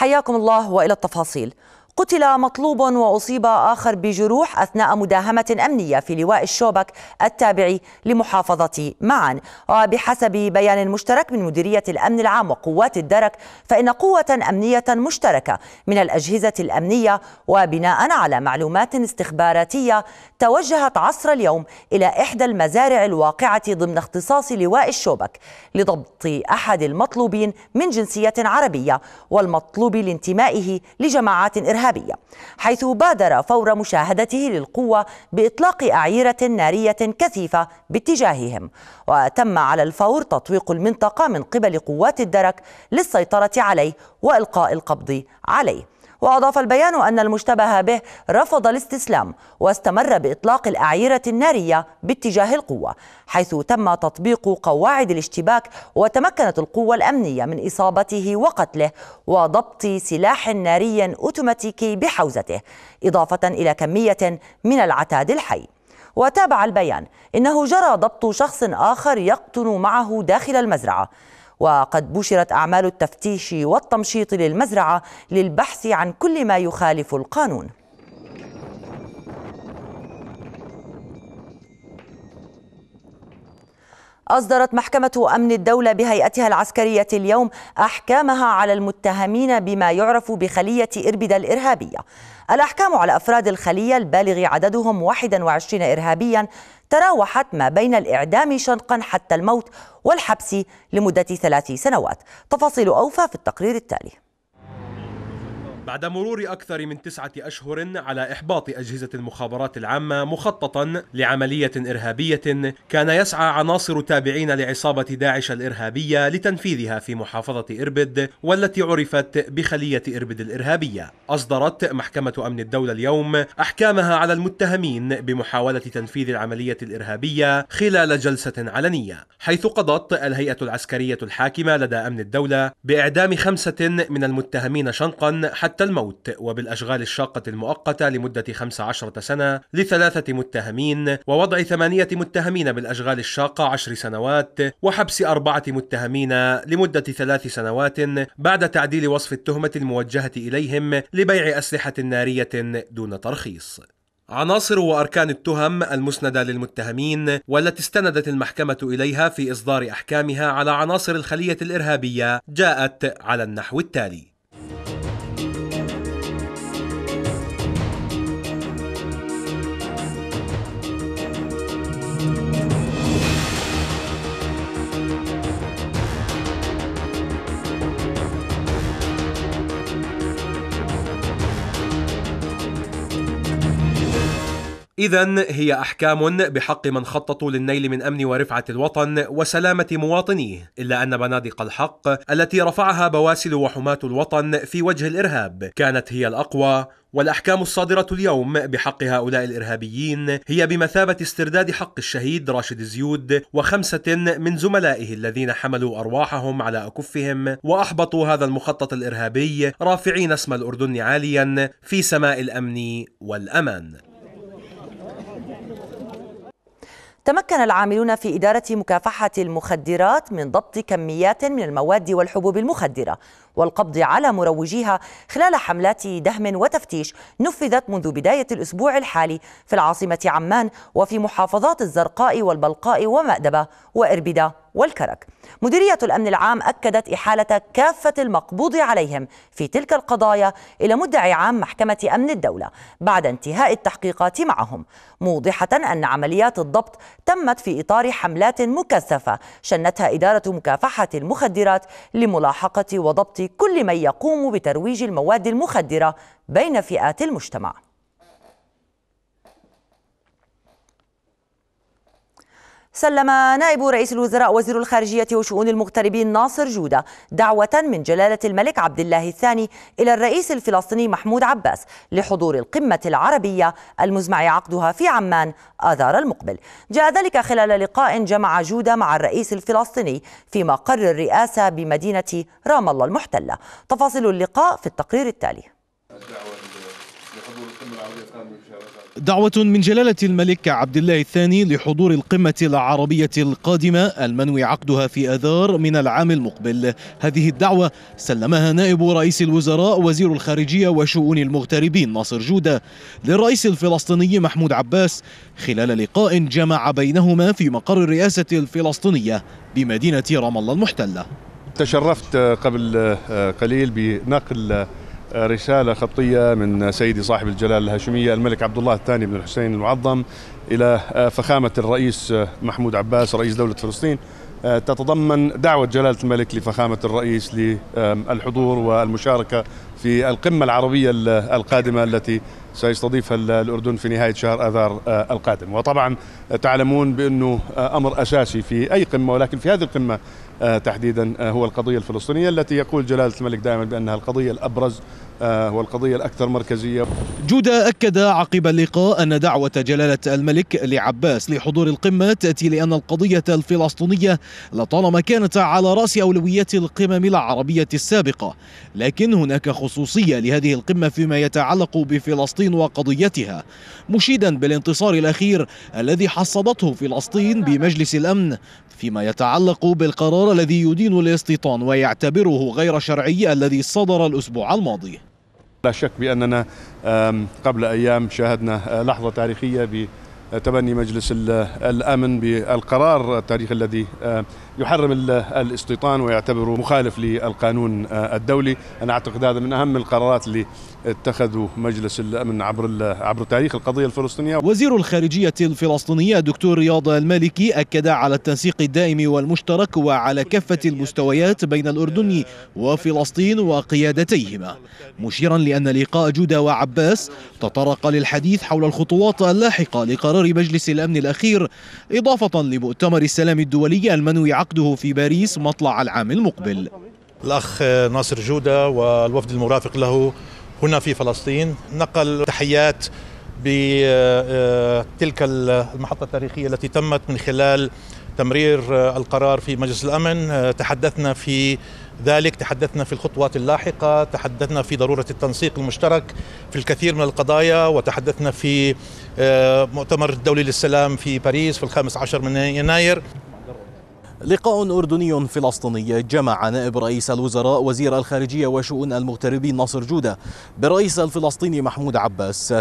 حياكم الله والى التفاصيل قتل مطلوب وأصيب آخر بجروح أثناء مداهمة أمنية في لواء الشوبك التابع لمحافظة معان وبحسب بيان مشترك من مديرية الأمن العام وقوات الدرك فإن قوة أمنية مشتركة من الأجهزة الأمنية وبناء على معلومات استخباراتية توجهت عصر اليوم إلى إحدى المزارع الواقعة ضمن اختصاص لواء الشوبك لضبط أحد المطلوبين من جنسية عربية والمطلوب لانتمائه لجماعات إرهابية الإرهابية حيث بادر فور مشاهدته للقوة بإطلاق أعيرة نارية كثيفة باتجاههم وتم على الفور تطويق المنطقة من قبل قوات الدرك للسيطرة عليه وإلقاء القبض عليه وأضاف البيان أن المشتبه به رفض الاستسلام واستمر بإطلاق الأعيرة النارية باتجاه القوة حيث تم تطبيق قواعد الاشتباك وتمكنت القوة الأمنية من إصابته وقتله وضبط سلاح ناري أوتوماتيكي بحوزته إضافة إلى كمية من العتاد الحي وتابع البيان إنه جرى ضبط شخص آخر يقطن معه داخل المزرعة وقد بشرت أعمال التفتيش والتمشيط للمزرعة للبحث عن كل ما يخالف القانون أصدرت محكمة أمن الدولة بهيئتها العسكرية اليوم أحكامها على المتهمين بما يعرف بخلية إربد الإرهابية الأحكام على أفراد الخلية البالغ عددهم 21 إرهابيا تراوحت ما بين الإعدام شنقا حتى الموت والحبس لمدة ثلاث سنوات تفاصيل أوفى في التقرير التالي بعد مرور أكثر من تسعة أشهر على إحباط أجهزة المخابرات العامة مخططا لعملية إرهابية كان يسعى عناصر تابعين لعصابة داعش الإرهابية لتنفيذها في محافظة إربد والتي عرفت بخلية إربد الإرهابية أصدرت محكمة أمن الدولة اليوم أحكامها على المتهمين بمحاولة تنفيذ العملية الإرهابية خلال جلسة علنية حيث قضت الهيئة العسكرية الحاكمة لدى أمن الدولة بإعدام خمسة من المتهمين شنقا حتى حتى الموت وبالأشغال الشاقة المؤقتة لمدة 15 سنة لثلاثة متهمين ووضع ثمانية متهمين بالأشغال الشاقة عشر سنوات وحبس أربعة متهمين لمدة ثلاث سنوات بعد تعديل وصف التهمة الموجهة إليهم لبيع أسلحة نارية دون ترخيص عناصر واركان التهم المسنده للمتهمين والتي استندت المحكمه اليها في اصدار احكامها على عناصر الخليه الارهابيه جاءت على النحو التالي إذا هي أحكام بحق من خططوا للنيل من أمن ورفعة الوطن وسلامة مواطنيه، إلا أن بنادق الحق التي رفعها بواسل وحماة الوطن في وجه الإرهاب كانت هي الأقوى والأحكام الصادرة اليوم بحق هؤلاء الإرهابيين هي بمثابة استرداد حق الشهيد راشد زيود وخمسة من زملائه الذين حملوا أرواحهم على أكفهم وأحبطوا هذا المخطط الإرهابي رافعين اسم الأردن عاليا في سماء الأمن والأمان تمكن العاملون في إدارة مكافحة المخدرات من ضبط كميات من المواد والحبوب المخدرة والقبض على مروجيها خلال حملات دهم وتفتيش نفذت منذ بداية الأسبوع الحالي في العاصمة عمان وفي محافظات الزرقاء والبلقاء ومأدبة وإربدة والكرك مديرية الأمن العام أكدت إحالة كافة المقبوض عليهم في تلك القضايا إلى مدعي عام محكمة أمن الدولة بعد انتهاء التحقيقات معهم موضحة أن عمليات الضبط تمت في إطار حملات مكثفة شنتها إدارة مكافحة المخدرات لملاحقة وضبط كل من يقوم بترويج المواد المخدرة بين فئات المجتمع سلم نائب رئيس الوزراء وزير الخارجية وشؤون المغتربين ناصر جودة دعوة من جلالة الملك عبد الله الثاني إلى الرئيس الفلسطيني محمود عباس لحضور القمة العربية المزمع عقدها في عمان آذار المقبل جاء ذلك خلال لقاء جمع جودة مع الرئيس الفلسطيني في مقر الرئاسة بمدينة رام الله المحتلة تفاصيل اللقاء في التقرير التالي الدعوة. دعوة من جلالة الملك عبد الله الثاني لحضور القمة العربية القادمة المنوي عقدها في آذار من العام المقبل هذه الدعوة سلمها نائب رئيس الوزراء وزير الخارجية وشؤون المغتربين ناصر جودة للرئيس الفلسطيني محمود عباس خلال لقاء جمع بينهما في مقر الرئاسة الفلسطينية بمدينة رام الله المحتلة تشرفت قبل قليل بنقل رسالة خطية من سيدي صاحب الجلالة الهاشمية الملك عبد الله الثاني بن الحسين المعظم إلى آه، فخامة الرئيس آه، محمود عباس رئيس دولة فلسطين آه، تتضمن دعوة جلالة الملك لفخامة الرئيس للحضور والمشاركة في القمة العربية القادمة التي سيستضيفها الأردن في نهاية شهر آذار القادم وطبعا تعلمون بأنه أمر أساسي في أي قمة ولكن في هذه القمة آه، تحديدا آه، هو القضية الفلسطينية التي يقول جلالة الملك دائما بأنها القضية الأبرز آه، والقضية الأكثر مركزية جودة أكد عقب اللقاء أن دعوة جلالة الملك لعباس لحضور القمة تأتي لأن القضية الفلسطينية لطالما كانت على رأس أولويات القمم العربية السابقة لكن هناك خصوصية لهذه القمة فيما يتعلق بفلسطين وقضيتها مشيدا بالانتصار الأخير الذي حصدته فلسطين بمجلس الأمن فيما يتعلق بالقرار الذي يدين الاستيطان ويعتبره غير شرعي الذي صدر الأسبوع الماضي لا شك بأننا قبل أيام شاهدنا آه، لحظة تاريخية بتبني مجلس آه، الأمن بالقرار التاريخي الذي آه، يحرم الاستيطان ويعتبره مخالف للقانون آه، الدولي أنا أعتقد هذا من أهم القرارات اللي اتخذوا مجلس الأمن عبر عبر تاريخ القضية الفلسطينية وزير الخارجية الفلسطينية دكتور رياض المالكي أكد على التنسيق الدائم والمشترك وعلى كافة المستويات بين الأردن وفلسطين وقيادتيهما مشيرا لأن لقاء جودة وعباس تطرق للحديث حول الخطوات اللاحقة لقرار مجلس الأمن الأخير إضافة لمؤتمر السلام الدولي المنوي عقد عقده في باريس مطلع العام المقبل الأخ ناصر جودة والوفد المرافق له هنا في فلسطين نقل تحيات بتلك آه، المحطة التاريخية التي تمت من خلال تمرير القرار في مجلس الأمن آه، تحدثنا في ذلك تحدثنا في الخطوات اللاحقة تحدثنا في ضرورة التنسيق المشترك في الكثير من القضايا وتحدثنا في آه، مؤتمر الدولي للسلام في باريس في الخامس عشر من يناير لقاء أردني فلسطيني جمع نائب رئيس الوزراء وزير الخارجية وشؤون المغتربين ناصر جودة بالرئيس الفلسطيني محمود عباس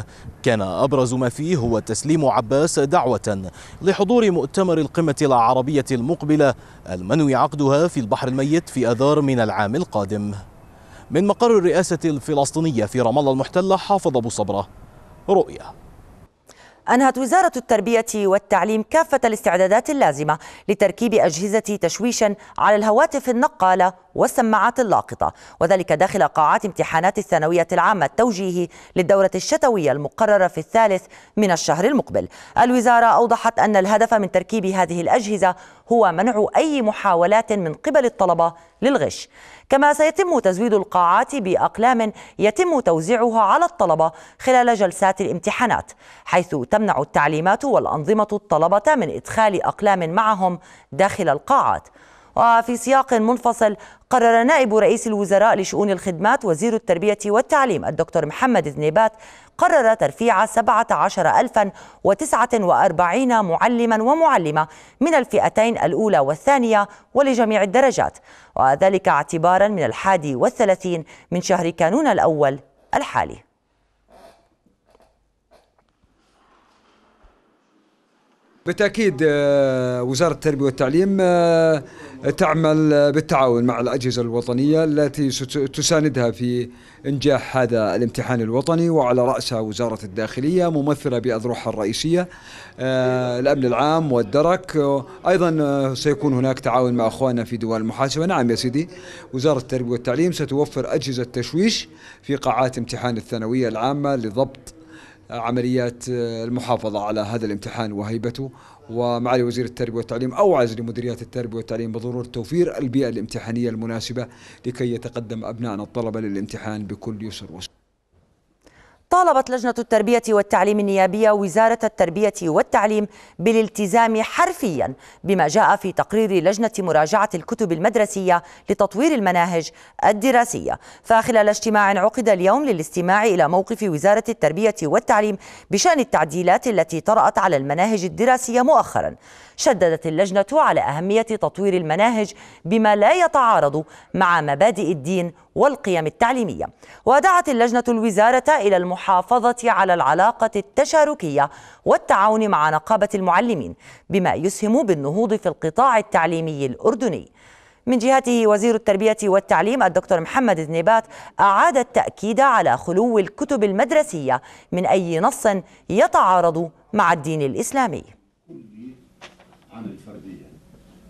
كان أبرز ما فيه هو تسليم عباس دعوة لحضور مؤتمر القمة العربية المقبلة المنوي عقدها في البحر الميت في أذار من العام القادم من مقر الرئاسة الفلسطينية في رام الله المحتلة حافظ أبو صبرة رؤية أنهت وزارة التربية والتعليم كافة الاستعدادات اللازمة لتركيب أجهزة تشويش على الهواتف النقالة والسماعات اللاقطة وذلك داخل قاعات امتحانات الثانوية العامة التوجيهي للدورة الشتوية المقررة في الثالث من الشهر المقبل الوزارة أوضحت أن الهدف من تركيب هذه الأجهزة هو منع أي محاولات من قبل الطلبة للغش كما سيتم تزويد القاعات بأقلام يتم توزيعها على الطلبة خلال جلسات الامتحانات حيث تمنع التعليمات والأنظمة الطلبة من إدخال أقلام معهم داخل القاعات وفي سياق منفصل قرر نائب رئيس الوزراء لشؤون الخدمات وزير التربية والتعليم الدكتور محمد ذنيبات قرر ترفيع 17049 معلما ومعلمة من الفئتين الأولى والثانية ولجميع الدرجات وذلك اعتبارا من الحادي والثلاثين من شهر كانون الأول الحالي بالتاكيد آه، وزاره التربيه والتعليم آه، تعمل بالتعاون مع الاجهزه الوطنيه التي تساندها في انجاح هذا الامتحان الوطني وعلى راسها وزاره الداخليه ممثله باذرعها الرئيسيه آه، الامن العام والدرك ايضا سيكون هناك تعاون مع اخواننا في دول المحاسبه نعم يا سيدي وزاره التربيه والتعليم ستوفر اجهزه تشويش في قاعات امتحان الثانويه العامه لضبط عمليات آه، المحافظة على هذا الامتحان وهيبته ومعالي وزير التربية والتعليم أوعز لمديريات التربية والتعليم بضرورة توفير البيئة الامتحانية المناسبة لكي يتقدم أبنائنا الطلبة للامتحان بكل يسر وسر طالبت لجنة التربية والتعليم النيابية وزارة التربية والتعليم بالالتزام حرفيا بما جاء في تقرير لجنة مراجعة الكتب المدرسية لتطوير المناهج الدراسية فخلال اجتماع عقد اليوم للاستماع إلى موقف وزارة التربية والتعليم بشأن التعديلات التي طرأت على المناهج الدراسية مؤخرا شددت اللجنة على أهمية تطوير المناهج بما لا يتعارض مع مبادئ الدين والقيم التعليمية ودعت اللجنة الوزارة إلى المحافظة على العلاقة التشاركية والتعاون مع نقابة المعلمين بما يسهم بالنهوض في القطاع التعليمي الأردني من جهته وزير التربية والتعليم الدكتور محمد النبات أعاد التأكيد على خلو الكتب المدرسية من أي نص يتعارض مع الدين الإسلامي عن الفردية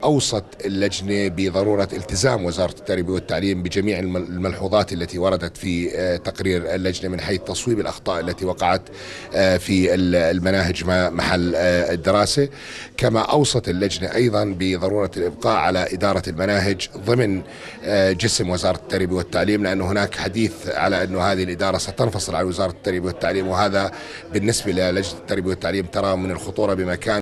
أوصت اللجنة بضرورة التزام وزارة التربية والتعليم بجميع الملحوظات التي وردت في آه، تقرير اللجنة من حيث تصويب الأخطاء التي وقعت آه، في المناهج محل آه، الدراسة كما أوصت اللجنة أيضا بضرورة الإبقاء على إدارة المناهج ضمن جسم وزارة التربية والتعليم لأن هناك حديث على أن هذه الإدارة ستنفصل عن وزارة التربية والتعليم وهذا بالنسبة للجنة التربية والتعليم ترى من الخطورة بما كان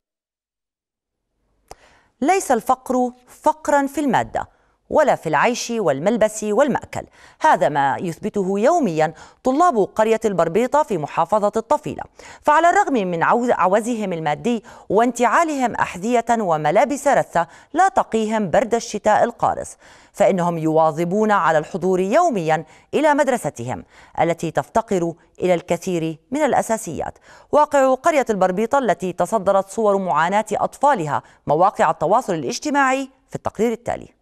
ليس الفقر فقرا في الماده ولا في العيش والملبس والمأكل هذا ما يثبته يوميا طلاب قرية البربيطة في محافظة الطفيلة فعلى الرغم من عوزهم المادي وانتعالهم أحذية وملابس رثة لا تقيهم برد الشتاء القارس فإنهم يواظبون على الحضور يوميا إلى مدرستهم التي تفتقر إلى الكثير من الأساسيات واقع قرية البربيطة التي تصدرت صور معاناة أطفالها مواقع التواصل الاجتماعي في التقرير التالي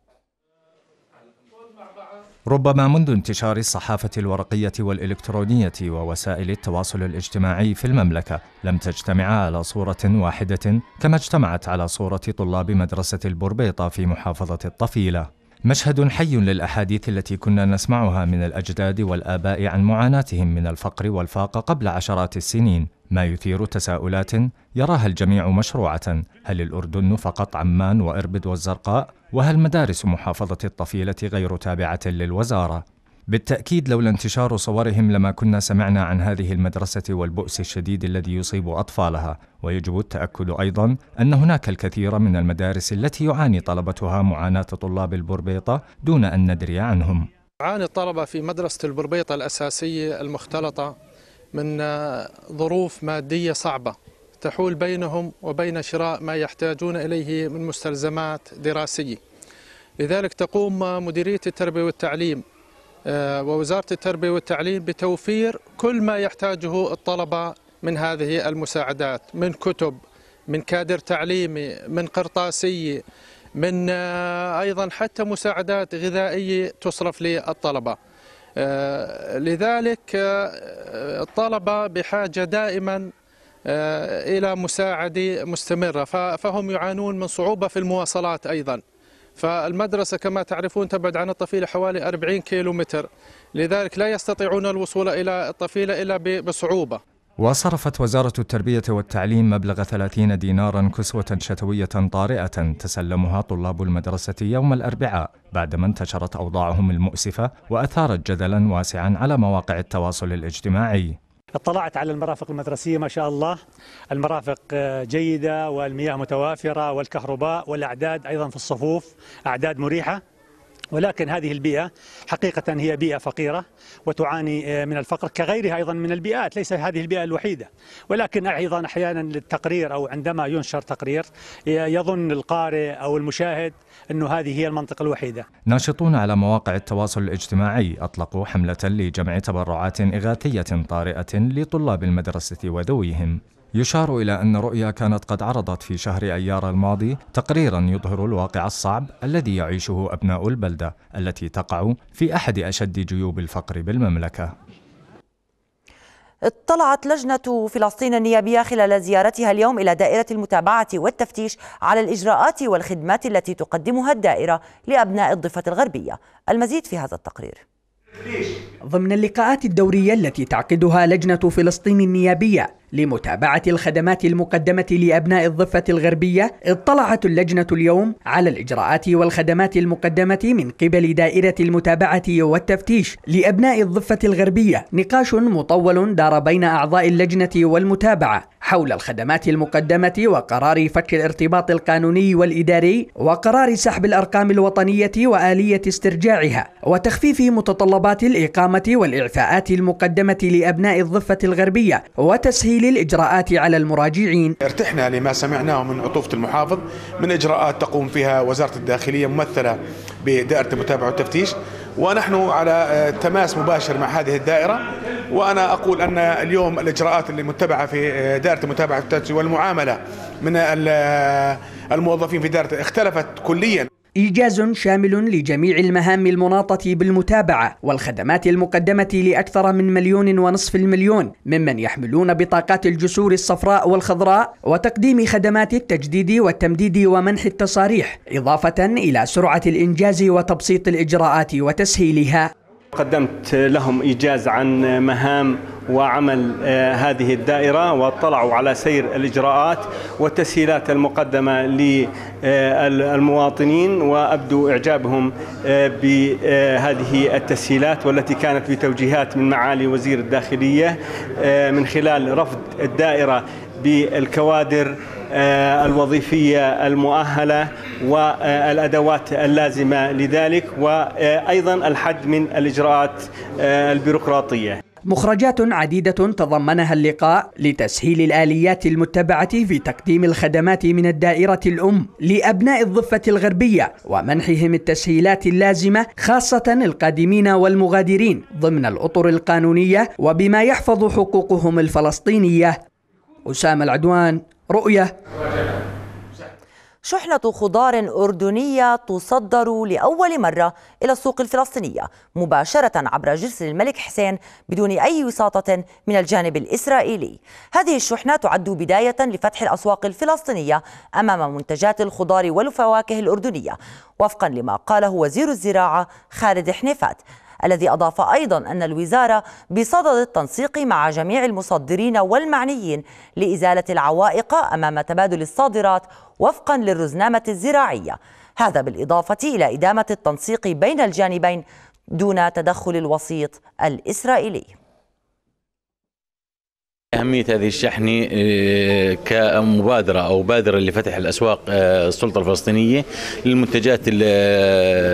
ربما منذ انتشار الصحافة الورقية والإلكترونية ووسائل التواصل الاجتماعي في المملكة لم تجتمع على صورة واحدة كما اجتمعت على صورة طلاب مدرسة البربيطة في محافظة الطفيلة مشهد حي للأحاديث التي كنا نسمعها من الأجداد والآباء عن معاناتهم من الفقر والفاقة قبل عشرات السنين ما يثير تساؤلات يراها الجميع مشروعة هل الأردن فقط عمان وإربد والزرقاء وهل مدارس محافظة الطفيلة غير تابعة للوزارة؟ بالتأكيد لولا انتشار صورهم لما كنا سمعنا عن هذه المدرسة والبؤس الشديد الذي يصيب أطفالها، ويجب التأكد أيضا أن هناك الكثير من المدارس التي يعاني طلبتها معاناة طلاب البربيطة دون أن ندري عنهم. عاني الطلبة في مدرسة البربيطة الأساسية المختلطة من آه، ظروف مادية صعبة تحول بينهم وبين شراء ما يحتاجون إليه من مستلزمات دراسية لذلك تقوم مديرية التربية والتعليم آه، ووزارة التربية والتعليم بتوفير كل ما يحتاجه الطلبة من هذه المساعدات من كتب من كادر تعليمي من قرطاسية من آه، أيضا حتى مساعدات غذائية تصرف للطلبة آه، لذلك آه، الطلبة بحاجة دائما آه، إلى مساعدة مستمرة فهم يعانون من صعوبة في المواصلات أيضا فالمدرسة كما تعرفون تبعد عن الطفيلة حوالي 40 كيلومتر لذلك لا يستطيعون الوصول إلى الطفيلة إلا بصعوبة وصرفت وزارة التربية والتعليم مبلغ 30 دينارا كسوة شتوية طارئة تسلمها طلاب المدرسة يوم الأربعاء بعدما انتشرت أوضاعهم المؤسفة وأثارت جدلا واسعا على مواقع التواصل الاجتماعي اطلعت على المرافق المدرسية ما شاء الله المرافق آه، جيدة والمياه متوافرة والكهرباء والأعداد أيضا في الصفوف أعداد مريحة ولكن هذه البيئة حقيقة هي بيئة فقيرة وتعاني آه، من الفقر كغيرها أيضا من البيئات ليس هذه البيئة الوحيدة ولكن أيضا أحيانا التقرير أو عندما ينشر تقرير يظن القارئ أو المشاهد أن هذه هي المنطقة الوحيدة ناشطون على مواقع التواصل الاجتماعي أطلقوا حملة لجمع تبرعات إغاثية طارئة لطلاب المدرسة وذويهم يشار إلى أن رؤيا كانت قد عرضت في شهر أيار الماضي تقريرا يظهر الواقع الصعب الذي يعيشه أبناء البلدة التي تقع في أحد أشد جيوب الفقر بالمملكة اطلعت لجنة فلسطين النيابية خلال زيارتها اليوم إلى دائرة المتابعة والتفتيش على الإجراءات والخدمات التي تقدمها الدائرة لأبناء الضفة الغربية المزيد في هذا التقرير ضمن اللقاءات الدورية التي تعقدها لجنة فلسطين النيابية لمتابعة الخدمات المقدمة لأبناء الضفة الغربية اطلعت اللجنة اليوم على الإجراءات والخدمات المقدمة من قبل دائرة المتابعة والتفتيش لأبناء الضفة الغربية نقاش مطول دار بين أعضاء اللجنة والمتابعة حول الخدمات المقدمة وقرار فك الارتباط القانوني والإداري وقرار سحب الأرقام الوطنية وآلية استرجاعها وتخفيف متطلبات الإقامة والإعفاءات المقدمة لأبناء الضفة الغربية وتسهيل للإجراءات على المراجعين ارتحنا لما سمعناه من عطوفة المحافظ من إجراءات تقوم فيها وزارة الداخلية ممثلة بدائرة المتابعة والتفتيش ونحن على آه، تماس مباشر مع هذه الدائرة وأنا أقول أن اليوم الإجراءات اللي متبعة في آه، دائرة المتابعة والتفتيش والمعاملة من آه، الموظفين في دائرة اختلفت كلياً إيجاز شامل لجميع المهام المناطة بالمتابعة والخدمات المقدمة لأكثر من مليون ونصف المليون ممن يحملون بطاقات الجسور الصفراء والخضراء وتقديم خدمات التجديد والتمديد ومنح التصاريح إضافة إلى سرعة الإنجاز وتبسيط الإجراءات وتسهيلها قدمت لهم إيجاز عن مهام وعمل آه، هذه الدائرة واطلعوا على سير الإجراءات والتسهيلات المقدمة للمواطنين وابدوا إعجابهم آه، بهذه التسهيلات والتي كانت بتوجيهات من معالي وزير الداخلية آه، من خلال رفض الدائرة بالكوادر آه، الوظيفية المؤهلة والأدوات اللازمة لذلك وأيضا الحد من الإجراءات آه، البيروقراطية مخرجات عديدة تضمنها اللقاء لتسهيل الآليات المتبعة في تقديم الخدمات من الدائرة الأم لأبناء الضفة الغربية ومنحهم التسهيلات اللازمة خاصة القادمين والمغادرين ضمن الأطر القانونية وبما يحفظ حقوقهم الفلسطينية أسامة العدوان رؤية شحنة خضار أردنية تصدر لأول مرة إلى السوق الفلسطينية مباشرة عبر جسر الملك حسين بدون أي وساطة من الجانب الإسرائيلي هذه الشحنة تعد بداية لفتح الأسواق الفلسطينية أمام منتجات الخضار والفواكه الأردنية وفقا لما قاله وزير الزراعة خالد حنيفات الذي أضاف أيضا أن الوزارة بصدد التنسيق مع جميع المصدرين والمعنيين لإزالة العوائق أمام تبادل الصادرات وفقا للرزنامة الزراعية هذا بالإضافة إلى إدامة التنسيق بين الجانبين دون تدخل الوسيط الإسرائيلي أهمية هذه الشحنة آه، كمبادرة أو بادرة لفتح الأسواق آه، السلطة الفلسطينية للمنتجات آه،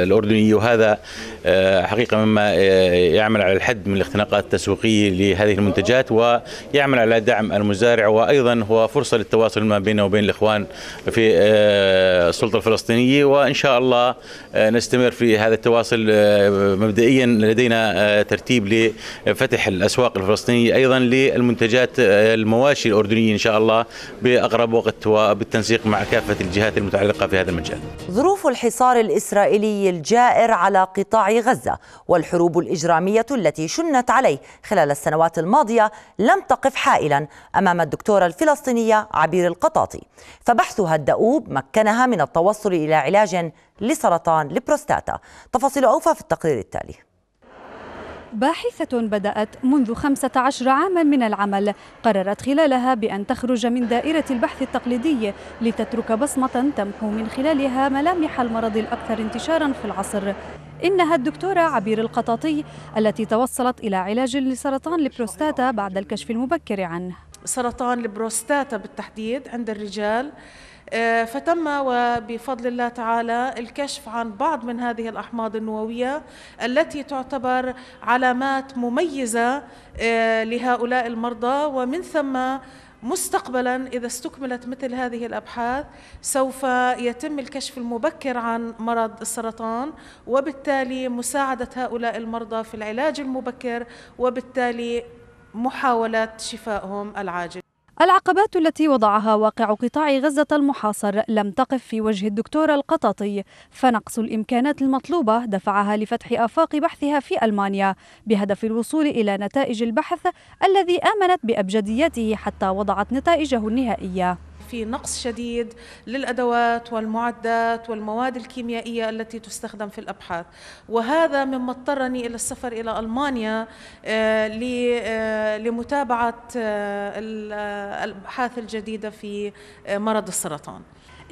الأردنية وهذا آه، حقيقة مما آه، يعمل على الحد من الاختناقات التسويقية لهذه المنتجات ويعمل على دعم المزارع وأيضا هو فرصة للتواصل ما بيننا وبين الإخوان في آه، السلطة الفلسطينية وإن شاء الله نستمر في هذا التواصل مبدئيا لدينا ترتيب لفتح الأسواق الفلسطينية أيضا للمنتجات المواشي الأردنية إن شاء الله بأقرب وقت وبالتنسيق مع كافة الجهات المتعلقة في هذا المجال ظروف الحصار الإسرائيلي الجائر على قطاع غزة والحروب الإجرامية التي شنت عليه خلال السنوات الماضية لم تقف حائلا أمام الدكتورة الفلسطينية عبير القطاطي فبحثها الدؤوب مكنها من التوصل إلى علاج لسرطان البروستاتا تفاصيل أوفى في التقرير التالي باحثة بدأت منذ 15 عاما من العمل قررت خلالها بأن تخرج من دائرة البحث التقليدي لتترك بصمة تمحو من خلالها ملامح المرض الأكثر انتشارا في العصر إنها الدكتورة عبير القطاطي التي توصلت إلى علاج لسرطان البروستاتا بعد الكشف المبكر عنه سرطان البروستاتا بالتحديد عند الرجال آه، فتم وبفضل الله تعالى الكشف عن بعض من هذه الأحماض النووية التي تعتبر علامات مميزة آه، لهؤلاء المرضى ومن ثم مستقبلا اذا استكملت مثل هذه الابحاث سوف يتم الكشف المبكر عن مرض السرطان وبالتالي مساعده هؤلاء المرضى في العلاج المبكر وبالتالي محاوله شفائهم العاجل العقبات التي وضعها واقع قطاع غزة المحاصر لم تقف في وجه الدكتور القططي فنقص الإمكانات المطلوبة دفعها لفتح آفاق بحثها في ألمانيا بهدف الوصول إلى نتائج البحث الذي آمنت بأبجدياته حتى وضعت نتائجه النهائية في نقص شديد للأدوات والمعدات والمواد الكيميائية التي تستخدم في الأبحاث وهذا مما اضطرني إلى السفر إلى ألمانيا آه، آه، لمتابعة آه، الأبحاث الجديدة في مرض السرطان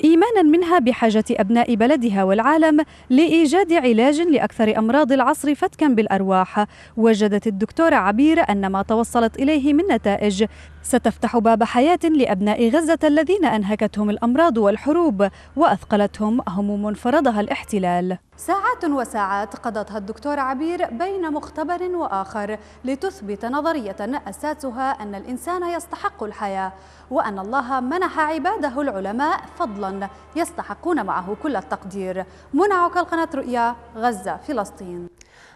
إيمانا منها بحاجة أبناء بلدها والعالم لإيجاد علاج لأكثر أمراض العصر فتكا بالأرواح وجدت الدكتورة عبير أن ما توصلت إليه من نتائج ستفتح باب حياة لأبناء غزة الذين أنهكتهم الأمراض والحروب وأثقلتهم هموم فرضها الاحتلال ساعات وساعات قضتها الدكتور عبير بين مختبر وآخر لتثبت نظرية أساسها أن الإنسان يستحق الحياة وأن الله منح عباده العلماء فضلا يستحقون معه كل التقدير منى القناة رؤيا غزة فلسطين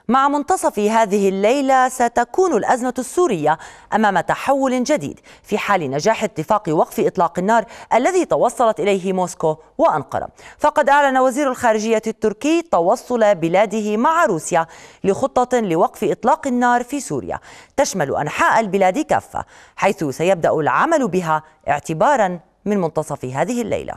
مع منتصف هذه الليلة ستكون الأزمة السورية أمام تحول جديد في حال نجاح اتفاق وقف إطلاق النار الذي توصلت إليه موسكو وأنقرة فقد أعلن وزير الخارجية التركي توصل بلاده مع روسيا لخطة لوقف إطلاق النار في سوريا تشمل أنحاء البلاد كافة حيث سيبدأ العمل بها اعتبارا من منتصف هذه الليله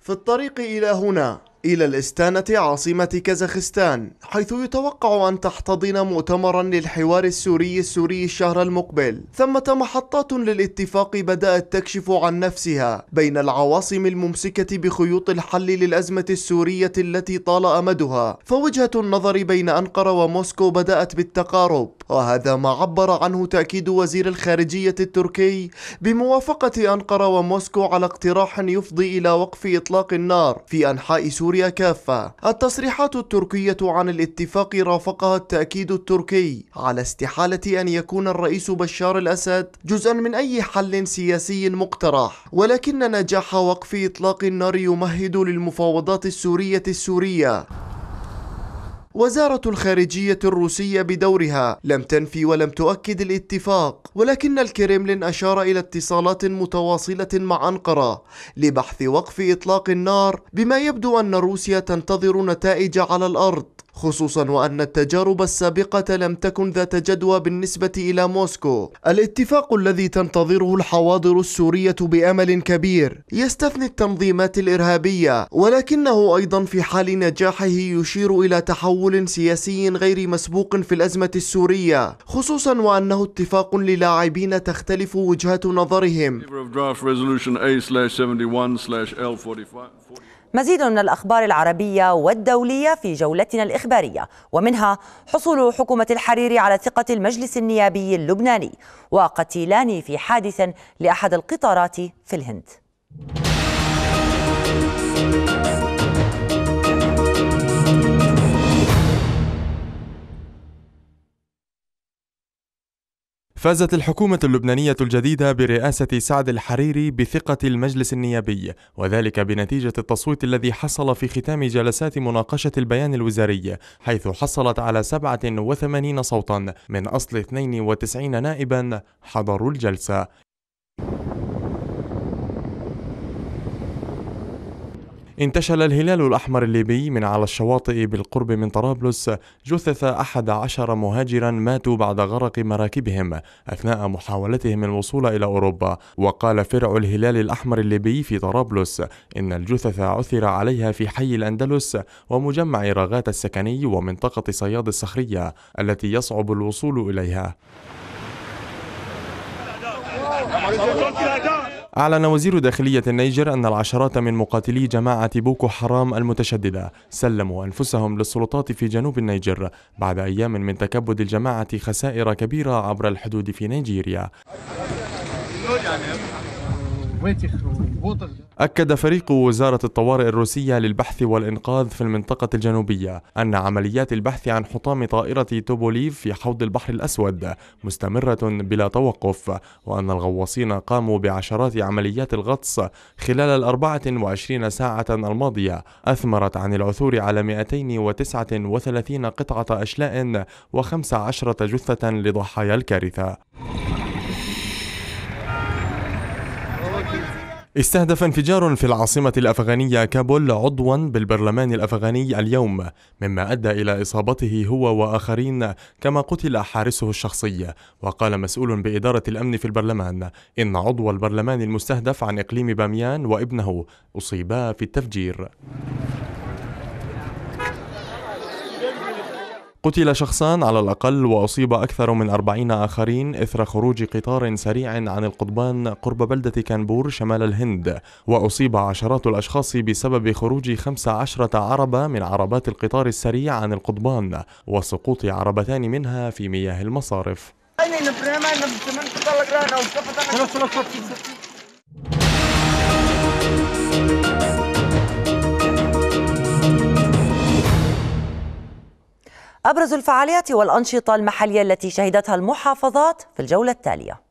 في الطريق إلى هنا إلى الاستانة عاصمة كازاخستان حيث يتوقع أن تحتضن مؤتمرا للحوار السوري السوري الشهر المقبل ثمة محطات للاتفاق بدأت تكشف عن نفسها بين العواصم الممسكة بخيوط الحل للأزمة السورية التي طال أمدها فوجهة النظر بين أنقرة وموسكو بدأت بالتقارب وهذا ما عبر عنه تأكيد وزير الخارجية التركي بموافقة أنقرة وموسكو على اقتراح يفضي إلى وقف إطلاق النار في أنحاء سوريا سوريا كافة التصريحات التركية عن الاتفاق رافقها التأكيد التركي على استحالة أن يكون الرئيس بشار الأسد جزءا من أي حل سياسي مقترح ولكن نجاح وقف إطلاق النار يمهد للمفاوضات السورية السورية وزارة الخارجية الروسية بدورها لم تنفي ولم تؤكد الاتفاق ولكن الكريملين أشار إلى اتصالات متواصلة مع أنقرة لبحث وقف إطلاق النار بما يبدو أن روسيا تنتظر نتائج على الأرض خصوصا وأن التجارب السابقة لم تكن ذات جدوى بالنسبة إلى موسكو الاتفاق الذي تنتظره الحواضر السورية بأمل كبير يستثني التنظيمات الإرهابية ولكنه أيضا في حال نجاحه يشير إلى تحول سياسي غير مسبوق في الأزمة السورية خصوصا وأنه اتفاق للاعبين تختلف وجهة نظرهم مزيد من الأخبار العربية والدولية في جولتنا الإخبارية ومنها حصول حكومة الحريري على ثقة المجلس النيابي اللبناني وقتيلان في حادث لأحد القطارات في الهند فازت الحكومة اللبنانية الجديدة برئاسة سعد الحريري بثقة المجلس النيابي وذلك بنتيجة التصويت الذي حصل في ختام جلسات مناقشة البيان الوزاري حيث حصلت على 87 صوتا من أصل 92 نائبا حضروا الجلسة انتشل الهلال الأحمر الليبي من على الشواطئ بالقرب من طرابلس جثث أحد عشر مهاجرا ماتوا بعد غرق مراكبهم أثناء محاولتهم الوصول إلى أوروبا وقال فرع الهلال الأحمر الليبي في طرابلس إن الجثث عثر عليها في حي الأندلس ومجمع راغات السكني ومنطقة صياد الصخرية التي يصعب الوصول إليها أعلن وزير داخلية النيجر أن العشرات من مقاتلي جماعة بوكو حرام المتشددة سلموا أنفسهم للسلطات في جنوب النيجر بعد أيام من تكبد الجماعة خسائر كبيرة عبر الحدود في نيجيريا أكد فريق وزارة الطوارئ الروسية للبحث والإنقاذ في المنطقة الجنوبية أن عمليات البحث عن حطام طائرة توبوليف في حوض البحر الأسود مستمرة بلا توقف وأن الغواصين قاموا بعشرات عمليات الغطس خلال الأربعة وعشرين ساعة الماضية أثمرت عن العثور على 239 قطعة أشلاء وخمس عشرة جثة لضحايا الكارثة استهدف انفجار في العاصمة الأفغانية كابول عضوا بالبرلمان الأفغاني اليوم مما أدى إلى إصابته هو وآخرين كما قتل حارسه الشخصي وقال مسؤول بإدارة الأمن في البرلمان إن عضو البرلمان المستهدف عن إقليم باميان وابنه أصيبا في التفجير قتل شخصان على الأقل وأصيب أكثر من أربعين آخرين إثر خروج قطار سريع عن القضبان قرب بلدة كانبور شمال الهند وأصيب عشرات الأشخاص بسبب خروج خمس عشرة عربة من عربات القطار السريع عن القضبان وسقوط عربتان منها في مياه المصارف أبرز الفعاليات والأنشطة المحلية التي شهدتها المحافظات في الجولة التالية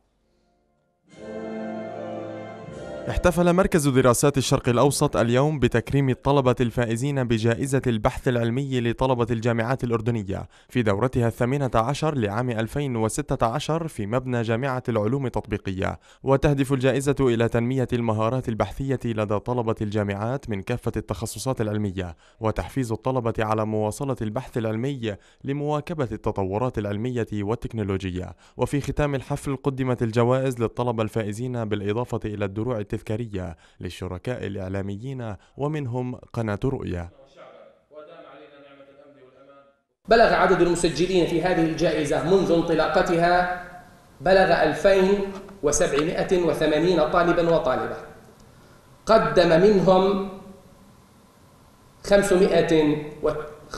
احتفل مركز دراسات الشرق الأوسط اليوم بتكريم الطلبة الفائزين بجائزة البحث العلمي لطلبة الجامعات الأردنية في دورتها الثامنة عشر لعام 2016 في مبنى جامعة العلوم التطبيقية وتهدف الجائزة إلى تنمية المهارات البحثية لدى طلبة الجامعات من كافة التخصصات العلمية وتحفيز الطلبة على مواصلة البحث العلمي لمواكبة التطورات العلمية والتكنولوجية وفي ختام الحفل قدمت الجوائز للطلبة الفائزين بالإضافة إلى الدروع التثقيفية التذكارية للشركاء الإعلاميين ومنهم قناة رؤيا بلغ عدد المسجلين في هذه الجائزة منذ انطلاقتها بلغ 2780 طالبا وطالبة قدم منهم 500 و...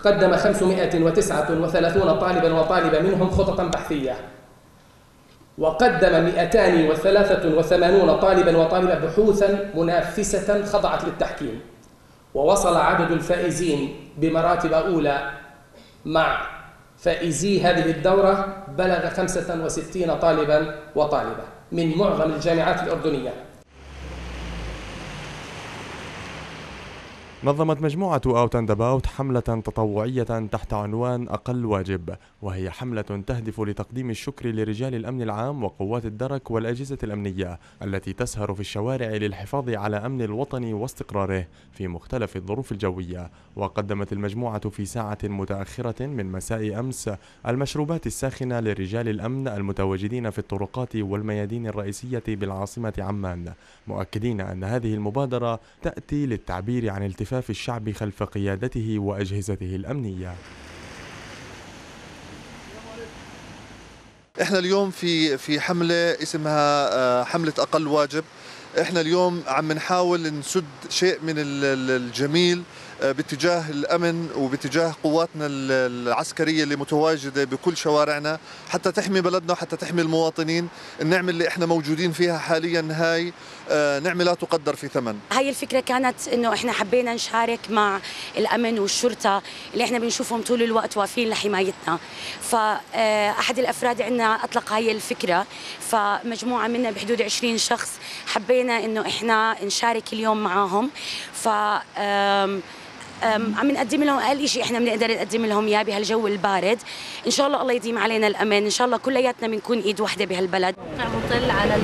قدم 539 طالبا وطالبة منهم خططا بحثية وقدم 283 طالبا وطالبة بحوثا منافسة خضعت للتحكيم ووصل عدد الفائزين بمراتب أولى مع فائزي هذه الدورة بلغ 65 طالبا وطالبة من معظم الجامعات الأردنية نظمت مجموعة أوت أند أباوت حملة تطوعية تحت عنوان أقل واجب وهي حملة تهدف لتقديم الشكر لرجال الأمن العام وقوات الدرك والأجهزة الأمنية التي تسهر في الشوارع للحفاظ على أمن الوطن واستقراره في مختلف الظروف الجوية وقدمت المجموعة في ساعة متأخرة من مساء أمس المشروبات الساخنة لرجال الأمن المتواجدين في الطرقات والميادين الرئيسية بالعاصمة عمان مؤكدين أن هذه المبادرة تأتي للتعبير عن التفاف انكشاف الشعب خلف قيادته واجهزته الامنيه احنا اليوم في في حمله اسمها آه، حمله اقل واجب احنا اليوم عم نحاول نسد شيء من الجميل آه، باتجاه الامن وباتجاه قواتنا العسكريه اللي متواجده بكل شوارعنا حتى تحمي بلدنا وحتى تحمي المواطنين النعمه اللي احنا موجودين فيها حاليا هاي آه، نعمه لا تقدر في ثمن هاي الفكره كانت انه احنا حبينا نشارك مع الامن والشرطه اللي احنا بنشوفهم طول الوقت واقفين لحمايتنا فاحد آه، الافراد عندنا اطلق هاي الفكره فمجموعه منا بحدود 20 شخص حبينا انه احنا نشارك اليوم معاهم ف عم نقدم لهم اقل شيء احنا بنقدر نقدم لهم اياه بهالجو البارد ان شاء الله الله يديم علينا الامان ان شاء الله كلياتنا بنكون ايد وحده بهالبلد مطل على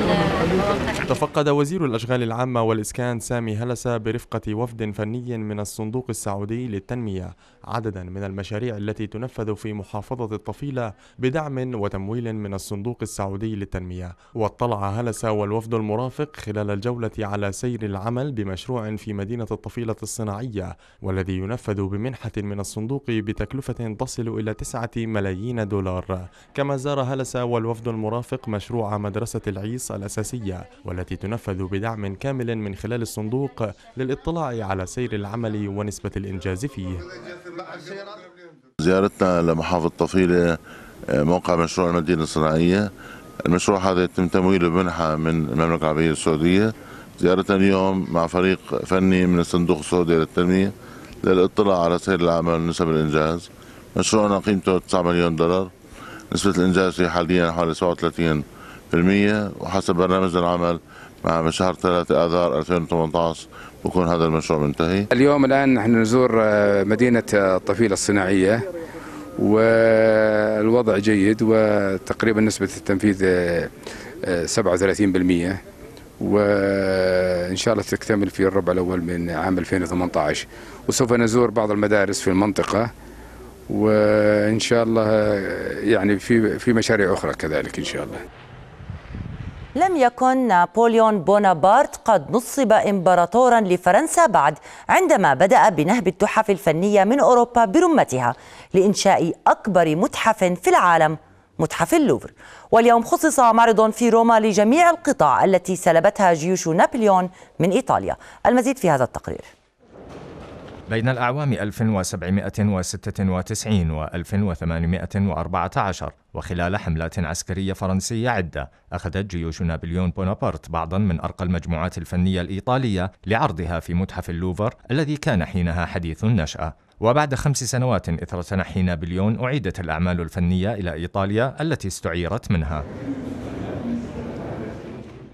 تفقد وزير الاشغال العامه والاسكان سامي هلسه برفقه وفد فني من الصندوق السعودي للتنميه عددا من المشاريع التي تنفذ في محافظه الطفيله بدعم وتمويل من الصندوق السعودي للتنميه واطلع هلسه والوفد المرافق خلال الجوله على سير العمل بمشروع في مدينه الطفيله الصناعيه والذي ينفذ بمنحة من الصندوق بتكلفة تصل إلى 9 ملايين دولار كما زار هلس والوفد المرافق مشروع مدرسة العيص الأساسية والتي تنفذ بدعم كامل من خلال الصندوق للاطلاع على سير العمل ونسبة الإنجاز فيه زيارتنا لمحافظة طفيلة آه، موقع مشروع المدينة الصناعية المشروع هذا يتم تمويله بمنحة من المملكة العربية السعودية زيارتنا اليوم مع فريق فني من الصندوق السعودي للتنمية للاطلاع على سير العمل ونسب الإنجاز مشروعنا قيمته 9 مليون دولار نسبة الإنجاز فيه حاليا حوالي 37% وحسب برنامج العمل مع شهر 3 آذار 2018 بكون هذا المشروع منتهي اليوم الآن نحن نزور آه، مدينة الطفيلة آه، الصناعية والوضع جيد وتقريبا نسبة التنفيذ 37% آه، وان شاء الله تكتمل في الربع الاول من عام 2018 وسوف نزور بعض المدارس في المنطقه وان شاء الله يعني في في مشاريع اخرى كذلك ان شاء الله لم يكن نابليون بونابرت قد نصب امبراطورا لفرنسا بعد عندما بدا بنهب التحف الفنيه من اوروبا برمتها لانشاء اكبر متحف في العالم متحف اللوفر واليوم خصص معرض في روما لجميع القطع التي سلبتها جيوش نابليون من إيطاليا المزيد في هذا التقرير بين الأعوام 1796 و 1814 وخلال حملات عسكرية فرنسية عدة أخذت جيوش نابليون بونابرت بعضا من أرقى المجموعات الفنية الإيطالية لعرضها في متحف اللوفر الذي كان حينها حديث النشأة وبعد خمس سنوات إثر تنحي نابليون أعيدت الأعمال الفنية إلى إيطاليا التي استعيرت منها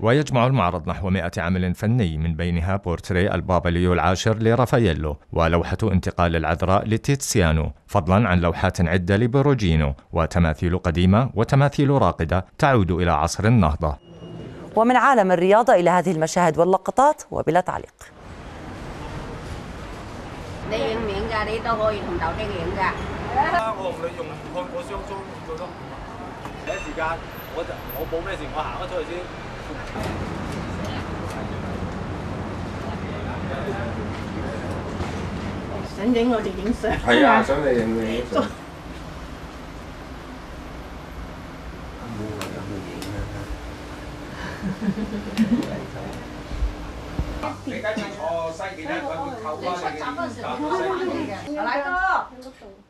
ويجمع المعرض نحو 100 عمل فني من بينها بورتري البابليو العاشر لرافاييلو ولوحة انتقال العذراء لتيتسيانو فضلا عن لوحات عدة لبروجينو وتماثيل قديمة وتماثيل راقدة تعود إلى عصر النهضة ومن عالم الرياضة إلى هذه المشاهد واللقطات وبلا تعليق 㗎，你都可以同豆丁影㗎。我同你用去我相租做咯。第一時間我就我冇咩事，我行咗出去先。想影我哋影相。係啊，想你影你影相。冇啊，有冇影啊？你而家坐西幾多個站嘅？你出嗰阵时，我来你哥。